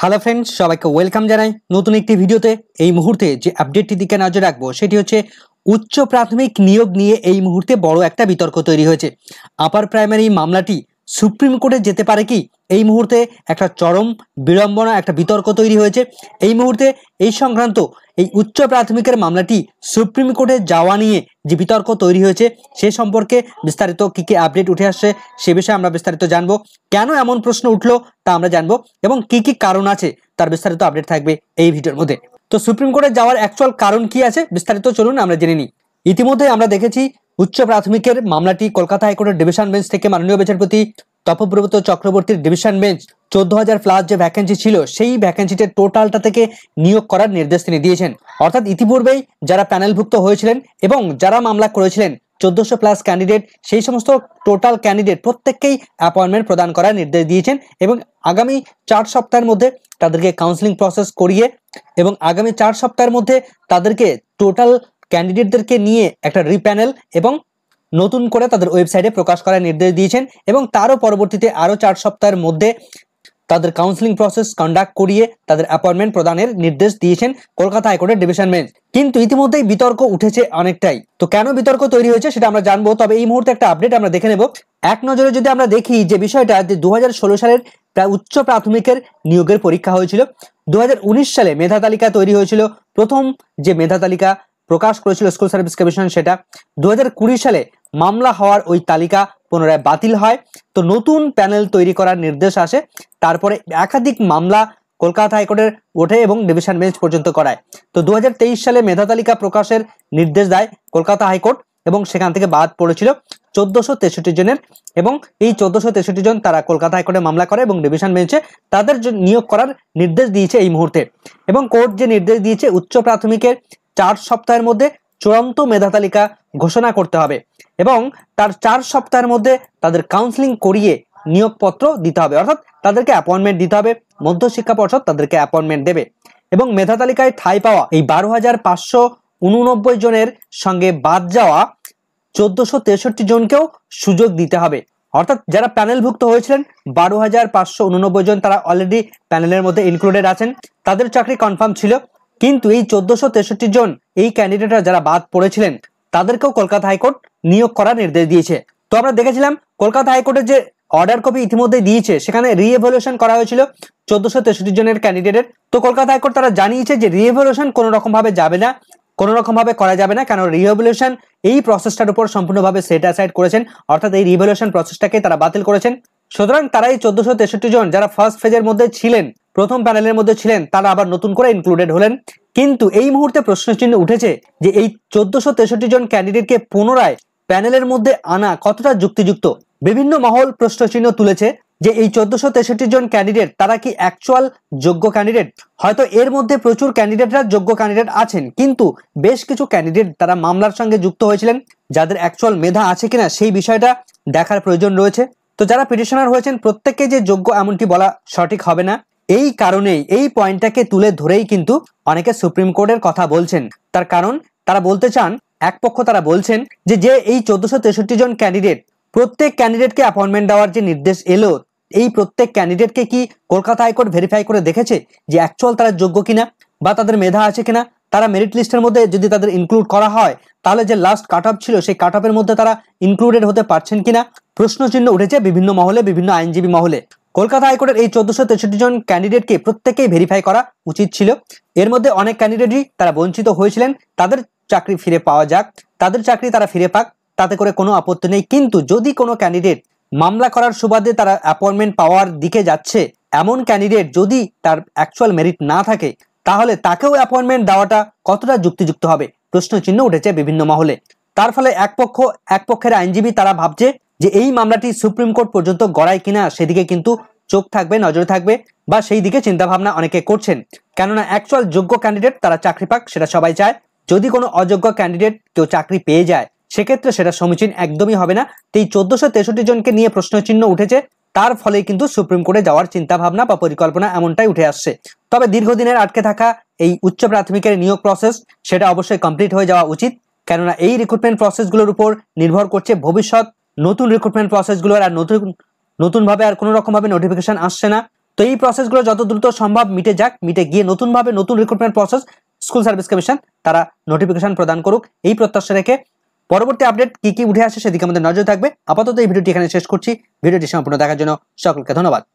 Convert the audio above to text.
hello friends সবাইকে welcome জানাই নতুন একটি ভিডিওতে এই মুহূর্তে যে আপডেটটি দিকে নজর রাখবো সেটি হচ্ছে উচ্চ প্রাথমিক নিয়োগ নিয়ে এই মুহূর্তে বড় একটা বিতর্ক তৈরি হয়েছে আপার প্রাইমারি মামলাটি সুপ্রিম কোর্টে যেতে পারে কি এই মুহূর্তে একটা চরম বিড়ম্বনা একটা বিতর্ক তৈরি হয়েছে এই মুহূর্তে এই সংক্রান্ত এই উচ্চ প্রাথমিকের মামলাটি সুপ্রিম কোর্টে যাওয়া নিয়ে যে বিতর্ক তৈরি হয়েছে সে সম্পর্কে বিস্তারিত কী কী আপডেট উঠে আসছে সে বিষয়ে আমরা বিস্তারিত জানবো কেন এমন প্রশ্ন উঠলো তা আমরা জানবো এবং কি কি কারণ আছে তার বিস্তারিত আপডেট থাকবে এই ভিডিওর মধ্যে তো সুপ্রিম কোর্টে যাওয়ার অ্যাকচুয়াল কারণ কি আছে বিস্তারিত চলুন আমরা জেনে নিই ইতিমধ্যে আমরা দেখেছি উচ্চ প্রাথমিকের মামলাটি কলকাতা হাইকোর্টের ডিভিশন বেঞ্চ থেকে মাননীয় বিচারপতি তপব্রত চক্রবর্তীর ডিভিশন বেঞ্চ চোদ্দ হাজার প্লাস যে ভ্যাকেন্সি ছিল সেই ভ্যাকেন্সিতে টোটালটা থেকে নিয়োগ করার নির্দেশ তিনি দিয়েছেন অর্থাৎ ইতিপূর্বেই যারা প্যানেলভুক্ত হয়েছিলেন এবং যারা মামলা করেছিলেন চোদ্দোশো প্লাস ক্যান্ডিডেট সেই সমস্ত টোটাল ক্যান্ডিডেট প্রত্যেককেই অ্যাপয়েন্টমেন্ট প্রদান করার নির্দেশ দিয়েছেন এবং আগামী চার সপ্তাহের মধ্যে তাদেরকে কাউন্সিলিং প্রসেস করিয়ে এবং আগামী চার সপ্তাহের মধ্যে তাদেরকে টোটাল ক্যান্ডিডেটদেরকে নিয়ে একটা রিপ্যানেল এবং নতুন করে তাদের ওয়েবসাইটে প্রকাশ করার নির্দেশ দিয়েছেন এবং তারও পরবর্তীতে আরও চার সপ্তাহের মধ্যে তাদের কাউন্সিলিং প্রসেস কন্ডাক্ট করিয়ে তাদের অ্যাপয়েন্টমেন্ট প্রদানের নির্দেশ দিয়েছেন কলকাতা হাইকোর্টের ডিভিশন বেঞ্চ কিন্তু ইতিমধ্যেই বিতর্ক উঠেছে অনেকটাই তো কেন বিতর্ক তৈরি হয়েছে সেটা আমরা জানবো তবে এই মুহূর্তে একটা আপডেট আমরা দেখে নেব এক নজরে যদি আমরা দেখি যে বিষয়টা যে দু সালের প্রায় উচ্চ প্রাথমিকের নিয়োগের পরীক্ষা হয়েছিল দু সালে মেধা তালিকা তৈরি হয়েছিল প্রথম যে মেধা তালিকা প্রকাশ করেছিল স্কুল সার্ভিস কমিশন সেটা দু সালে মামলা হওয়ার ওই তালিকা পুনরায় বাতিল হয় তো নতুন প্যানেল তৈরি করার নির্দেশ আসে তারপরে একাধিক মামলা কলকাতা হাইকোর্টের ওঠে এবং ডিভিশন বেঞ্চ পর্যন্ত করায় তো দু সালে মেধা তালিকা প্রকাশের নির্দেশ দেয় কলকাতা হাইকোর্ট এবং সেখান থেকে বাদ পড়েছিল চোদ্দশো তেষট্টি জনের এবং এই চোদ্দশো তেষট্টি জন তারা কলকাতা হাইকোর্টে মামলা করে এবং ডিভিশন বেঞ্চে তাদের নিয়োগ করার নির্দেশ দিয়েছে এই মুহূর্তে এবং কোর্ট যে নির্দেশ দিয়েছে উচ্চ প্রাথমিকের চার সপ্তাহের মধ্যে চূড়ান্ত মেধা তালিকা ঘোষণা করতে হবে এবং তার চার সপ্তাহের মধ্যে তাদের কাউন্সিলিং করিয়ে নিয়োগপত্র দিতে হবে অর্থাৎ তাদেরকে অ্যাপয়েন্টমেন্ট দিতে হবে মধ্য শিক্ষা পর্ষদ তাদেরকে অ্যাপয়েন্টমেন্ট দেবে এবং মেধা তালিকায় ঠাই পাওয়া এই বারো হাজার পাঁচশো উননব্বই জনের সঙ্গে বাদ যাওয়া চোদ্দশো তেষট্টি জনকেও সুযোগ দিতে হবে অর্থাৎ যারা প্যানেলভুক্ত হয়েছিলেন বারো হাজার পাঁচশো উননব্বই জন তারা অলরেডি প্যানেলের মধ্যে ইনক্লুডেড আছেন তাদের চাকরি কনফার্ম ছিল কিন্তু এই চোদ্দশো তেষট্টি জন এই ক্যান্ডিডেটরা যারা বাদ পড়েছিলেন তাদেরকেও কলকাতা হাইকোর্ট নিয়োগ করার নির্দেশ দিয়েছে তো আমরা দেখেছিলাম কলকাতা হাইকোর্টের যে অর্ডার কপি ইতিমধ্যে দিয়েছে সেখানে রিএভলিউশন করা হয়েছিল চোদ্দশো তেষট্টি জনের ক্যান্ডিডেটের তো কলকাতা হাইকোর্ট তারা জানিয়েছে যে রিএভলিউশন কোনো রকমভাবে যাবে না কোনো রকমভাবে করা যাবে না কেন রিভলিউশন এই প্রসেসটার উপর সম্পূর্ণভাবে সেট অ্যাসাইড করেছেন অর্থাৎ এই রিভলিউশন প্রসেসটাকে তারা বাতিল করেছেন সুতরাং তারা এই চোদ্দশো তেষট্টি জন যারা ফার্স্ট ফেজের মধ্যে ছিলেন প্রথম প্যানেলের মধ্যে ছিলেন তারা আবার নতুন করে ইনক্লুডেড হলেন কিন্তু এই মুহূর্তে প্রশ্নচিহ্ন উঠেছে যে এই চোদ্দশো তেষট্টি জন ক্যান্ডিডেটকে পুনরায় প্যানেলের মধ্যে আনা কতটা যুক্তিযুক্ত বিভিন্ন মহল প্রশ্নচিহ্ন তুলেছে যে এই চোদ্দশো তেষট্টি জন ক্যান্ডিডেট তারা কি অ্যাকচুয়াল যোগ্য ক্যান্ডিডেট হয়তো এর মধ্যে প্রচুর ক্যান্ডিডেটরা যোগ্য ক্যান্ডিডেট আছেন কিন্তু বেশ কিছু ক্যান্ডিডেট তারা মামলার সঙ্গে যুক্ত হয়েছিলেন যাদের অ্যাকচুয়াল মেধা আছে কিনা সেই বিষয়টা দেখার প্রয়োজন রয়েছে তো যারা পিটিশনার হয়েছেন প্রত্যেককে যে যোগ্য এমনটি বলা সঠিক হবে না এই কারণেই এই পয়েন্টটাকে তুলে ধরেই কিন্তু অনেকে সুপ্রিম কোর্টের কথা বলছেন তার কারণ তারা বলতে চান এক পক্ষ তারা বলছেন যে যে এই চোদ্দশো তেষট্টি জন ক্যান্ডিডেট প্রত্যেক ক্যান্ডিডেটকে অ্যাপয়েন্টমেন্ট দেওয়ার যে নির্দেশ এলো এই প্রত্যেক ক্যান্ডিডেটকে কি কলকাতা হাইকোর্ট ভেরিফাই করে দেখেছে যে অ্যাকচুয়াল তারা যোগ্য কিনা বা তাদের মেধা আছে কিনা তারা মেরিট লিস্টের মধ্যে যদি তাদের ইনক্লুড করা হয় তাহলে যে লাস্ট কাট অফ ছিল সেই কাট অফের মধ্যে তারা ইনক্লুডেড হতে পারছেন কিনা প্রশ্নচিহ্ন উঠেছে বিভিন্ন মহলে বিভিন্ন আইনজীবী মহলে কলকাতা হাইকোর্টের এই চোদ্দশো তেষট্টি জন ক্যান্ডিডেটকে প্রত্যেকেই ভেরিফাই করা উচিত ছিল এর মধ্যে অনেক ক্যান্ডিডেটই তারা বঞ্চিত হয়েছিলেন তাদের চাকরি ফিরে পাওয়া যাক তাদের চাকরি তারা ফিরে পাক তাতে করে কোনো আপত্তি নেই কিন্তু যদি কোনো ক্যান্ডিডেট মামলা করার সুবাদে তারা অ্যাপয়েন্টমেন্ট পাওয়ার দিকে যাচ্ছে এমন ক্যান্ডিডেট যদি তার অ্যাকচুয়াল মেরিট না থাকে তাহলে তাকেও অ্যাপয়েন্টমেন্ট দেওয়াটা কতটা যুক্তিযুক্ত হবে প্রশ্ন চিহ্ন উঠেছে বিভিন্ন মহলে তার ফলে এক পক্ষ এক পক্ষের আইনজীবী তারা ভাবছে যে এই মামলাটি সুপ্রিম কোর্ট পর্যন্ত গড়ায় কিনা সেদিকে কিন্তু চোখ থাকবে নজরে থাকবে বা সেই দিকে চিন্তাভাবনা অনেকে করছেন কেননা অ্যাকচুয়াল যোগ্য ক্যান্ডিডেট তারা চাকরি পাক সেটা সবাই চায় যদি কোনো অযোগ্য ক্যান্ডিডেট কেউ চাকরি পেয়ে যায় সেক্ষেত্রে সেটা সমীচীন একদমই হবে না এই চোদ্দশো তেষট্টি জনকে নিয়ে প্রশ্নচিহ্ন উঠেছে তার ফলে কিন্তু সুপ্রিম কোর্টে যাওয়ার চিন্তাভাবনা বা পরিকল্পনা এমনটাই উঠে আসছে তবে দীর্ঘদিনের আটকে থাকা এই উচ্চ প্রাথমিকের নিয়োগ প্রসেস সেটা অবশ্যই কমপ্লিট হয়ে যাওয়া উচিত কেননা এই রিক্রুটমেন্ট প্রসেসগুলোর উপর নির্ভর করছে ভবিষ্যৎ নতুন রিক্রুটমেন্ট প্রসেসগুলোর আর নতুন নতুনভাবে আর কোনো ভাবে নোটিফিকেশান আসছে না তো এই প্রসেসগুলো যত দ্রুত সম্ভব মিটে যাক মিটে গিয়ে নতুনভাবে নতুন recruitment process school service commission তারা নোটিফিকেশান প্রদান করুক এই প্রত্যাশা রেখে পরবর্তী আপডেট কি কি উঠে আসে সেদিকে আমাদের নজর থাকবে আপাতত এই ভিডিওটি এখানে শেষ করছি ভিডিওটি সম্পূর্ণ দেখার জন্য সকলকে ধন্যবাদ